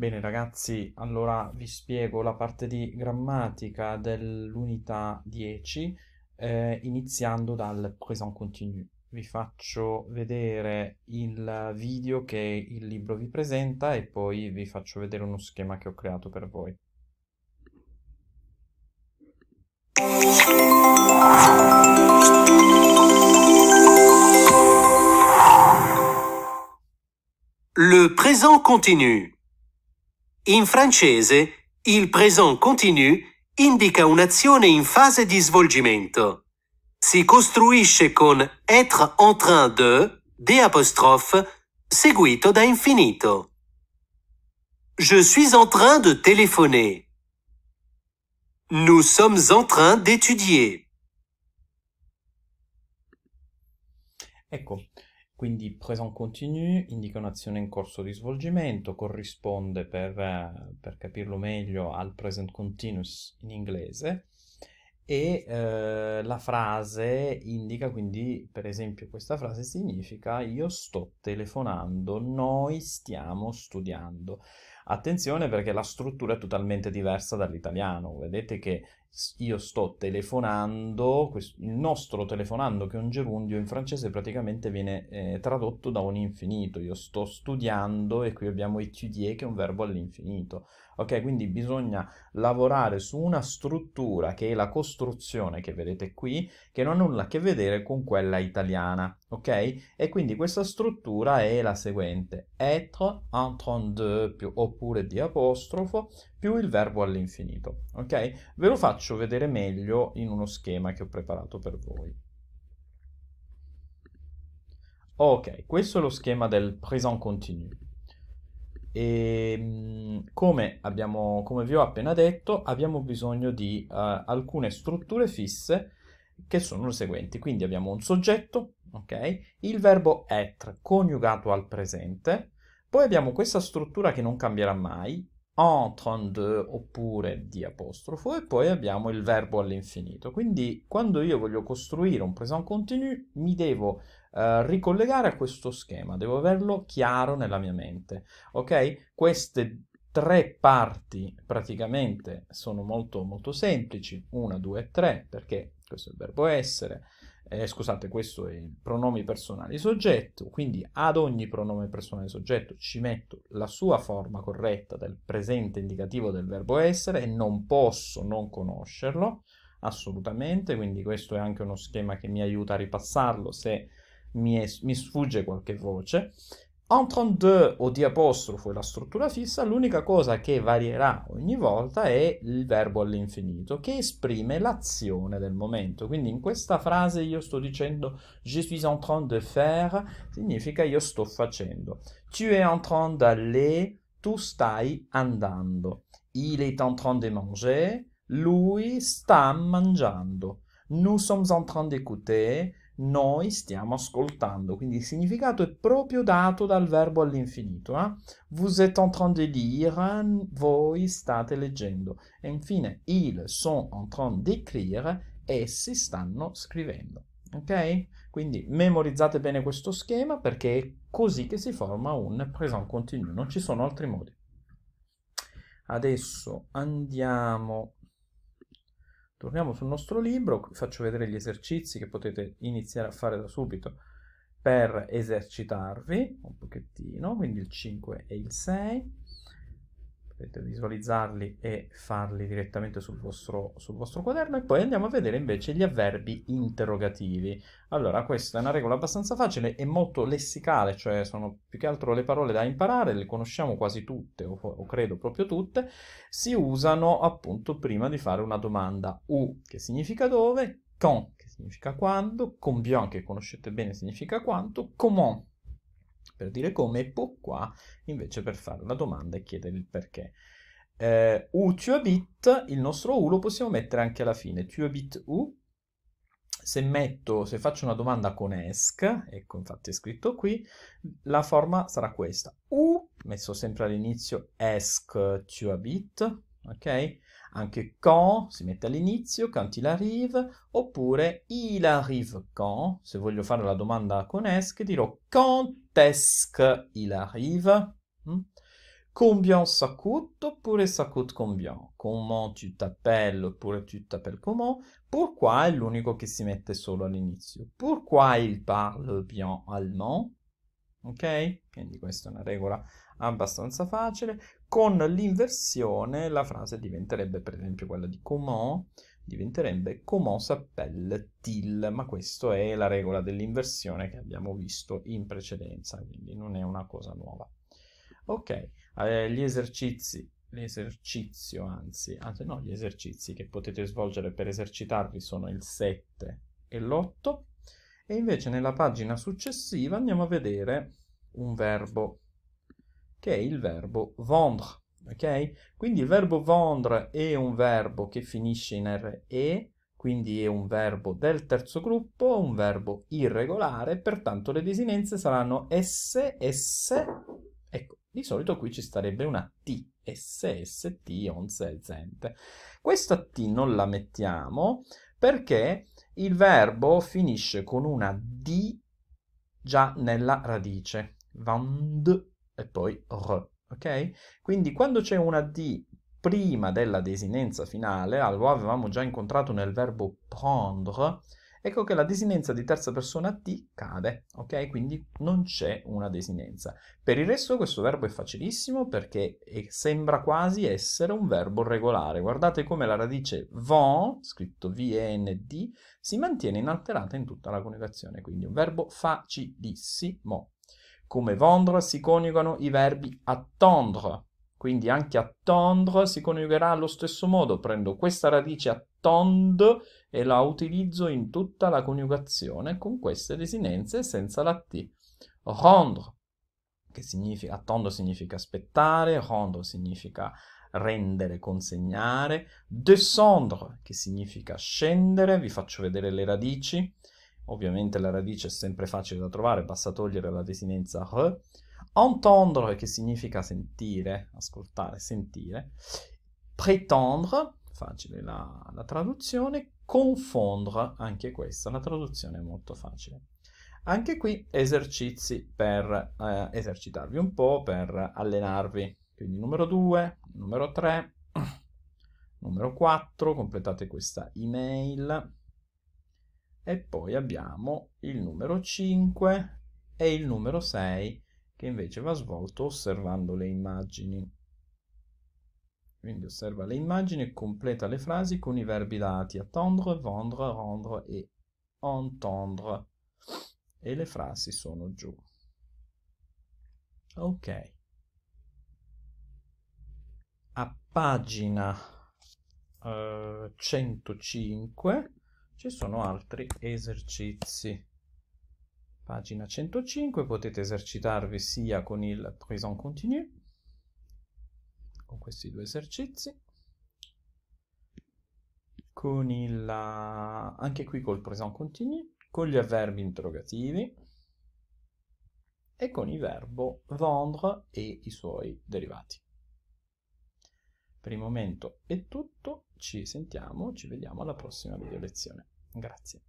Bene ragazzi, allora vi spiego la parte di grammatica dell'unità 10 eh, iniziando dal présent continu. Vi faccio vedere il video che il libro vi presenta e poi vi faccio vedere uno schema che ho creato per voi. Le présent continu. In francese, il présent continu indica un'azione in fase di svolgimento. Si costruisce con être en train de, apostrophe seguito da infinito. Je suis en train de téléphoner. Nous sommes en train d'étudier. Ecco, Quindi presa un continue indica un'azione in corso di svolgimento, corrisponde per, per capirlo meglio al present continuous in inglese e eh, la frase indica quindi, per esempio questa frase significa io sto telefonando, noi stiamo studiando. Attenzione perché la struttura è totalmente diversa dall'italiano, vedete che io sto telefonando, il nostro telefonando che è un gerundio in francese praticamente viene eh, tradotto da un infinito, io sto studiando e qui abbiamo étudier che è un verbo all'infinito, Ok, quindi bisogna lavorare su una struttura che è la costruzione che vedete qui, che non ha nulla a che vedere con quella italiana, ok? E quindi questa struttura è la seguente, être, entendre, più, oppure di apostrofo, più il verbo all'infinito, ok? Ve lo faccio vedere meglio in uno schema che ho preparato per voi. Ok, questo è lo schema del present continu. E ehm, come, abbiamo, come vi ho appena detto, abbiamo bisogno di uh, alcune strutture fisse che sono le seguenti. Quindi abbiamo un soggetto, ok? Il verbo être coniugato al presente. Poi abbiamo questa struttura che non cambierà mai, en de oppure di apostrofo e poi abbiamo il verbo all'infinito. Quindi quando io voglio costruire un present continu mi devo eh, ricollegare a questo schema, devo averlo chiaro nella mia mente, ok? Queste tre parti praticamente sono molto molto semplici, una, due e tre, perché questo è il verbo essere, eh, scusate, questo è i pronomi personali soggetto, quindi ad ogni pronome personale soggetto ci metto la sua forma corretta del presente indicativo del verbo essere e non posso non conoscerlo assolutamente, quindi questo è anche uno schema che mi aiuta a ripassarlo se mi, è, mi sfugge qualche voce. Entre de o di apostrofo e la struttura fissa, l'unica cosa che varierà ogni volta è il verbo all'infinito, che esprime l'azione del momento. Quindi in questa frase io sto dicendo je suis en train de faire, significa io sto facendo. Tu es en train d'aller, tu stai andando. Il est en train de manger, lui sta mangiando. Nous sommes en train d'écouter, noi stiamo ascoltando, quindi il significato è proprio dato dal verbo all'infinito. Eh? Vous êtes en train de lire, voi state leggendo. E infine, ils sont en train d'écrire, essi stanno scrivendo. Ok? Quindi memorizzate bene questo schema perché è così che si forma un present continuo, non ci sono altri modi. Adesso andiamo Torniamo sul nostro libro, vi faccio vedere gli esercizi che potete iniziare a fare da subito per esercitarvi un pochettino, quindi il 5 e il 6 potete visualizzarli e farli direttamente sul vostro, sul vostro, quaderno e poi andiamo a vedere invece gli avverbi interrogativi. Allora, questa è una regola abbastanza facile e molto lessicale, cioè sono più che altro le parole da imparare, le conosciamo quasi tutte o, o credo proprio tutte, si usano appunto prima di fare una domanda. U che significa dove, con che significa quando, combien che conoscete bene significa quanto, comment per dire come, e po qua invece per fare la domanda e chiedere il perché. Eh, u tuabit, il nostro u lo possiamo mettere anche alla fine, tuabit u, se metto, se faccio una domanda con esc, ecco infatti è scritto qui, la forma sarà questa, u, messo sempre all'inizio esc tuabit, ok? anche quand si mette all'inizio, quand il arrive, oppure il arrive quand, se voglio fare la domanda con esque, dirò quand est-ce qu'il arrive, mm? combien ça coûte, oppure ça coûte combien, comment tu t'appelles, oppure tu t'appelles comment, pourquoi è l'unico che si mette solo all'inizio, pourquoi il parle bien allemand, ok? Quindi questa è una regola abbastanza facile. Con l'inversione la frase diventerebbe, per esempio, quella di Comò, diventerebbe Comò s'appelle til, ma questa è la regola dell'inversione che abbiamo visto in precedenza, quindi non è una cosa nuova. Ok, eh, gli esercizi, l'esercizio anzi, anzi no, gli esercizi che potete svolgere per esercitarvi sono il 7 e l'8, e invece nella pagina successiva andiamo a vedere un verbo che è il verbo vendre. Ok? Quindi il verbo vendre è un verbo che finisce in RE, quindi è un verbo del terzo gruppo, un verbo irregolare, pertanto le desinenze saranno S, S, ecco, di solito qui ci starebbe una T, S, S, T, onze, zente. Questa T non la mettiamo perché il verbo finisce con una D già nella radice, vand, e poi R, ok? Quindi quando c'è una D prima della desinenza finale, ah, lo avevamo già incontrato nel verbo prendre, ecco che la desinenza di terza persona T cade, ok? Quindi non c'è una desinenza. Per il resto questo verbo è facilissimo perché sembra quasi essere un verbo regolare. Guardate come la radice VON, scritto V-E-N-D, si mantiene inalterata in tutta la coniugazione, quindi un verbo facilissimo. Come vendre si coniugano i verbi attendre. Quindi anche attendre si coniugherà allo stesso modo. Prendo questa radice attendre e la utilizzo in tutta la coniugazione con queste desinenze senza la T. Rendre, che significa, attendre significa aspettare, rendre significa rendere, consegnare, descendre, che significa scendere, vi faccio vedere le radici, Ovviamente la radice è sempre facile da trovare, basta togliere la desinenza r. Entendre, che significa sentire, ascoltare, sentire. Pretendre, facile la, la traduzione. Confondre, anche questa, la traduzione è molto facile. Anche qui esercizi per eh, esercitarvi un po', per allenarvi. Quindi numero 2, numero 3, numero 4, completate questa email e poi abbiamo il numero 5 e il numero 6 che invece va svolto osservando le immagini. Quindi osserva le immagini e completa le frasi con i verbi dati attendre, vendre, rendre e entendre. E le frasi sono giù. Ok. A pagina uh, eh, 105 ci sono altri esercizi. Pagina 105, potete esercitarvi sia con il présent continu, con questi due esercizi, con il, eh, anche qui col present continu, con gli avverbi interrogativi e con il verbo vendre e i suoi derivati. Per il momento è tutto, ci sentiamo, ci vediamo alla prossima video lezione. Grazie.